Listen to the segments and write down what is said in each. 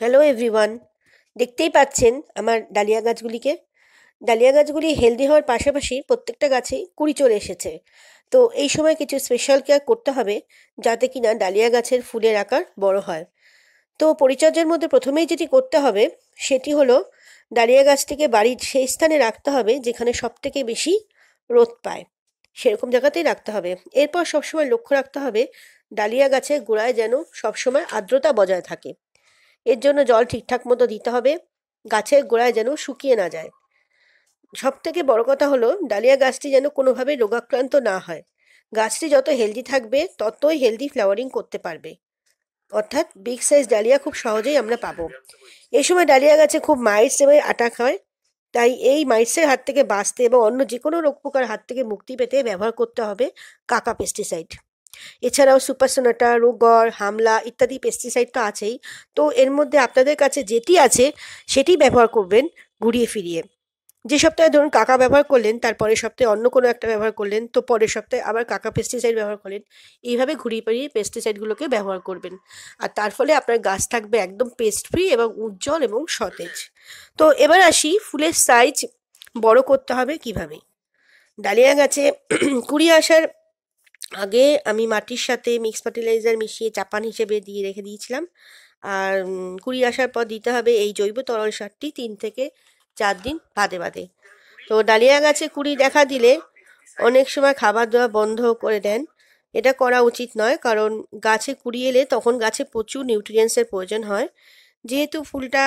hello everyone দেখতেই পাচ্ছেন আমার ডালিয়া গাছগুলিকে ডালিয়া গাছগুলি হেলদি হওয়ার পাশাপাশি প্রত্যেকটা গাছে কুড়ি চলে এসেছে তো এই সময় কিছু স্পেশাল কেয়ার করতে হবে যাতে কিনা ডালিয়া গাছের ফুলের আকার বড় হয় তো পরিচর্যার মধ্যে প্রথমেই যেটি করতে হবে সেটি হলো ডালিয়া গাছটিকে বাড়ির সেই স্থানে রাখতে হবে যেখানে সবথেকে বেশি রোদ পায় সেরকম জায়গাতেই রাখতে হবে এরপর সবসময় লক্ষ্য রাখতে হবে ডালিয়া গাছের গোড়ায় যেন সবসময় আর্দ্রতা বজায় থাকে এর জন্য জল ঠিকঠাক মতো দিতে হবে গাছের গোড়ায় যেন শুকিয়ে না যায় সব থেকে বড় কথা হলো ডালিয়া গাছটি যেন কোনোভাবে রোগাক্রান্ত না হয় গাছটি যত হেলদি থাকবে ততই হেলদি ফ্লাওয়ারিং করতে পারবে অর্থাৎ বিগ সাইজ ডালিয়া খুব সহজেই আমরা পাবো এই সময় ডালিয়া গাছে খুব মাইস এবং আটাক হয় তাই এই মাইসের হাত থেকে বাঁচতে এবং অন্য যে কোনো রোগ পোকার হাত থেকে মুক্তি পেতে ব্যবহার করতে হবে কাকা পেস্টিসাইড এছাড়াও সুপারসোনাটা রোগর হামলা ইত্যাদি পেস্টিসাইড তো আছেই তো এর মধ্যে আপনাদের কাছে যেটি আছে সেটি ব্যবহার করবেন ঘুরিয়ে ফিরিয়ে যে সপ্তাহে ধরুন কাকা ব্যবহার করলেন তারপরের সপ্তাহে অন্য কোনো একটা ব্যবহার করলেন তো পরের সপ্তাহে আবার কাকা পেস্টিসাইড ব্যবহার করলেন এইভাবে ঘুরিয়ে পাড়িয়ে পেস্টিসাইডগুলোকে ব্যবহার করবেন আর তার ফলে আপনার গাছ থাকবে একদম পেস্ট ফ্রি এবং উজ্জ্বল এবং সতেজ তো এবার আসি ফুলের সাইজ বড় করতে হবে কিভাবে ডালিয়া গাছে কুড়ি আসার আগে আমি মাটির সাথে মিক্স ফার্টিলাইজার মিশিয়ে চাপান হিসেবে দিয়ে রেখে দিয়েছিলাম আর কুড়ি আসার পর দিতে হবে এই জৈব তরল সারটি তিন থেকে চার দিন বাদে বাদে তো ডালিয়া গাছে কুড়ি দেখা দিলে অনেক সময় খাবার দেওয়া বন্ধ করে দেন এটা করা উচিত নয় কারণ গাছে কুড়ি এলে তখন গাছে প্রচুর নিউট্রিয়েন্টসের প্রয়োজন হয় যেহেতু ফুলটা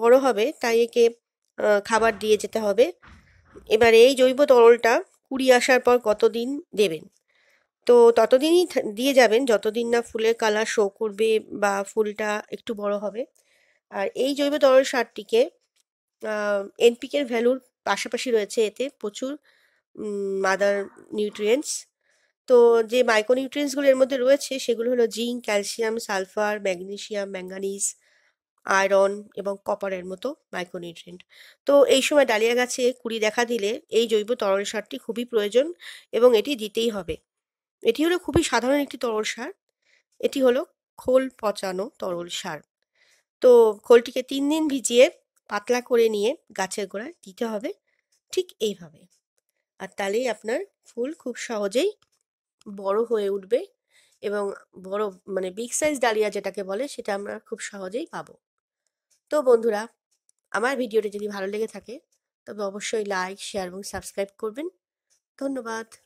বড় হবে তাই একে খাবার দিয়ে যেতে হবে এবারে এই জৈব তরলটা কুড়ি আসার পর কতদিন দেবেন তো ততদিনই দিয়ে যাবেন যতদিন না ফুলের কালার শো করবে বা ফুলটা একটু বড় হবে আর এই জৈব তরল সারটিকে এনপিকের ভ্যালুর পাশাপাশি রয়েছে এতে প্রচুর মাদার নিউট্রিয়েন্টস তো যে নিউট্রিয়েন্টসগুলো এর মধ্যে রয়েছে সেগুলো হলো zinc calcium sulphur magnesium manganese iron এবং কপারের মতো নিউট্রিয়েন্ট তো এই সময় ডালিয়া গাছে কুড়ি দেখা দিলে এই জৈব তরল সারটি খুবই প্রয়োজন এবং এটি দিতেই হবে এটি হলো খুবই সাধারণ একটি তরল সার এটি হলো খোল পচানো তরল সার তো খোলটিকে তিন দিন ভিজিয়ে পাতলা করে নিয়ে গাছের গোড়ায় দিতে হবে ঠিক এইভাবে আর তাহলেই আপনার ফুল খুব সহজেই বড় হয়ে উঠবে এবং বড় মানে বিগ সাইজ ডালিয়া যেটাকে বলে সেটা আমরা খুব সহজেই পাবো তো বন্ধুরা আমার ভিডিওটি যদি ভালো লেগে থাকে তবে অবশ্যই লাইক শেয়ার এবং সাবস্ক্রাইব করবেন ধন্যবাদ